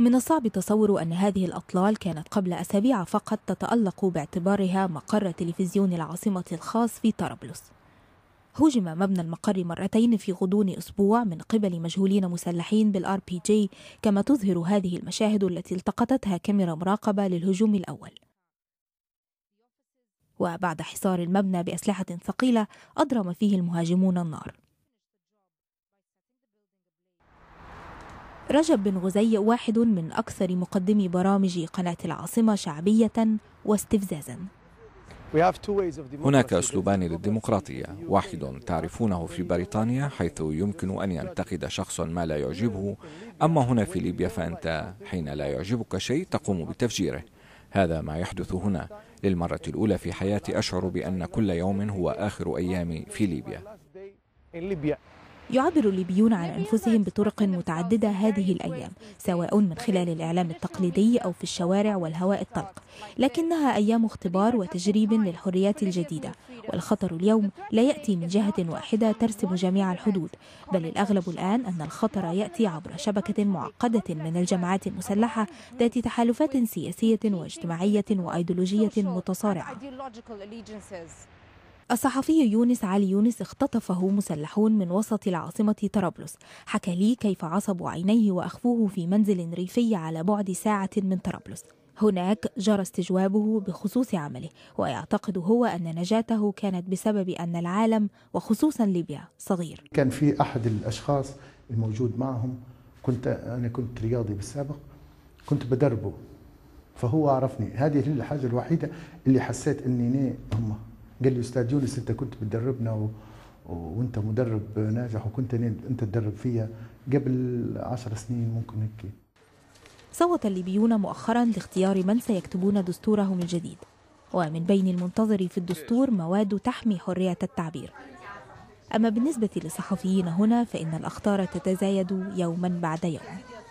من الصعب تصور أن هذه الأطلال كانت قبل أسابيع فقط تتألق باعتبارها مقر تلفزيون العاصمة الخاص في طرابلس هجم مبنى المقر مرتين في غضون أسبوع من قبل مجهولين مسلحين بالآر بي جي كما تظهر هذه المشاهد التي التقطتها كاميرا مراقبة للهجوم الأول وبعد حصار المبنى بأسلحة ثقيلة أضرم فيه المهاجمون النار رجب بن غزي واحد من أكثر مقدمي برامج قناة العاصمة شعبية واستفزازا هناك أسلوبان للديمقراطية واحد تعرفونه في بريطانيا حيث يمكن أن ينتقد شخص ما لا يعجبه أما هنا في ليبيا فأنت حين لا يعجبك شيء تقوم بتفجيره هذا ما يحدث هنا للمرة الأولى في حياتي أشعر بأن كل يوم هو آخر أيامي في ليبيا يعبر الليبيون عن أنفسهم بطرق متعددة هذه الأيام سواء من خلال الإعلام التقليدي أو في الشوارع والهواء الطلق لكنها أيام اختبار وتجريب للحريات الجديدة والخطر اليوم لا يأتي من جهة واحدة ترسم جميع الحدود بل الأغلب الآن أن الخطر يأتي عبر شبكة معقدة من الجماعات المسلحة ذات تحالفات سياسية واجتماعية وأيديولوجية متصارعة الصحفي يونس علي يونس اختطفه مسلحون من وسط العاصمة طرابلس حكى لي كيف عصبوا عينيه وأخفوه في منزل ريفي على بعد ساعة من طرابلس هناك جرى استجوابه بخصوص عمله ويعتقد هو أن نجاته كانت بسبب أن العالم وخصوصا ليبيا صغير كان في أحد الأشخاص الموجود معهم كنت أنا كنت رياضي بالسابق كنت بدربه فهو عرفني هذه الحاجة الوحيدة اللي حسيت أني هم قال لي استاذ يونس انت كنت بتدربنا و... وانت مدرب ناجح وكنت انت تدرب فيا قبل عشر سنين ممكن هيك صوت الليبيون مؤخرا لاختيار من سيكتبون دستورهم الجديد ومن بين المنتظر في الدستور مواد تحمي حرية التعبير أما بالنسبة للصحفيين هنا فإن الأخطار تتزايد يوما بعد يوم